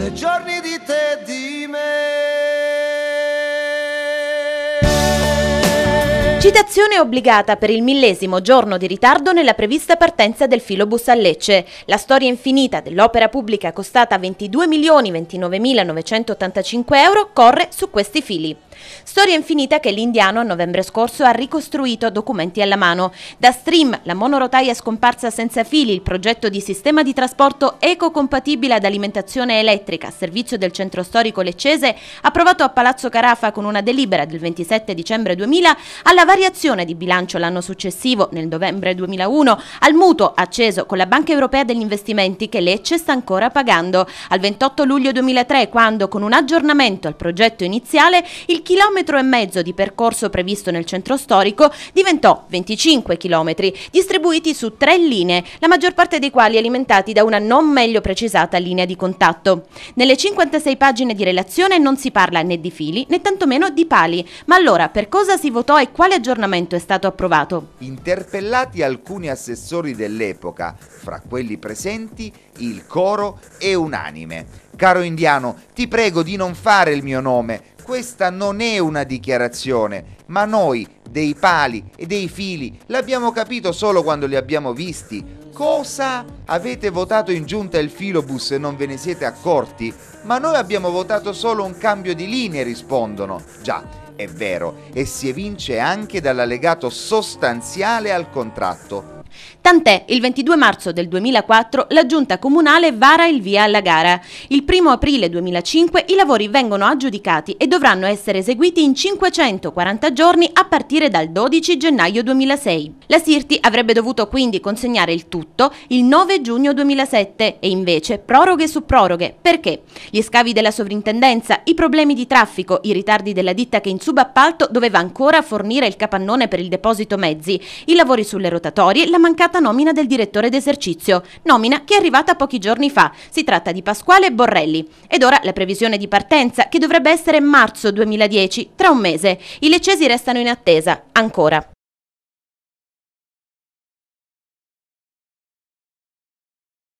mille giorni di te e di me. Citazione obbligata per il millesimo giorno di ritardo nella prevista partenza del filobus a Lecce. La storia infinita dell'opera pubblica costata 22.029.985 euro corre su questi fili. Storia infinita che l'indiano a novembre scorso ha ricostruito documenti alla mano. Da Stream, la monorotaia scomparsa senza fili, il progetto di sistema di trasporto ecocompatibile ad alimentazione elettrica a servizio del centro storico leccese, approvato a Palazzo Carafa con una delibera del 27 dicembre 2000, alla variazione di bilancio l'anno successivo, nel novembre 2001, al mutuo acceso con la Banca Europea degli Investimenti che Lecce sta ancora pagando, al 28 luglio 2003 quando, con un aggiornamento al progetto iniziale, il chilometro e mezzo di percorso previsto nel centro storico diventò 25 chilometri, distribuiti su tre linee, la maggior parte dei quali alimentati da una non meglio precisata linea di contatto. Nelle 56 pagine di relazione non si parla né di fili né tantomeno di pali, ma allora per cosa si votò e quale aggiornamento è stato approvato? Interpellati alcuni assessori dell'epoca, fra quelli presenti il coro è unanime. Caro indiano, ti prego di non fare il mio nome, questa non è una dichiarazione, ma noi dei pali e dei fili l'abbiamo capito solo quando li abbiamo visti. Cosa avete votato in giunta il filobus e non ve ne siete accorti? Ma noi abbiamo votato solo un cambio di linee, rispondono. Già, è vero, e si evince anche dall'allegato sostanziale al contratto Tant'è, il 22 marzo del 2004 la giunta comunale vara il via alla gara. Il 1 aprile 2005 i lavori vengono aggiudicati e dovranno essere eseguiti in 540 giorni a partire dal 12 gennaio 2006. La Sirti avrebbe dovuto quindi consegnare il tutto il 9 giugno 2007 e invece proroghe su proroghe. Perché? Gli scavi della sovrintendenza, i problemi di traffico, i ritardi della ditta che in subappalto doveva ancora fornire il capannone per il deposito mezzi, i lavori sulle rotatorie, la mancata nomina del direttore d'esercizio, nomina che è arrivata pochi giorni fa. Si tratta di Pasquale Borrelli. Ed ora la previsione di partenza, che dovrebbe essere marzo 2010, tra un mese. I leccesi restano in attesa, ancora.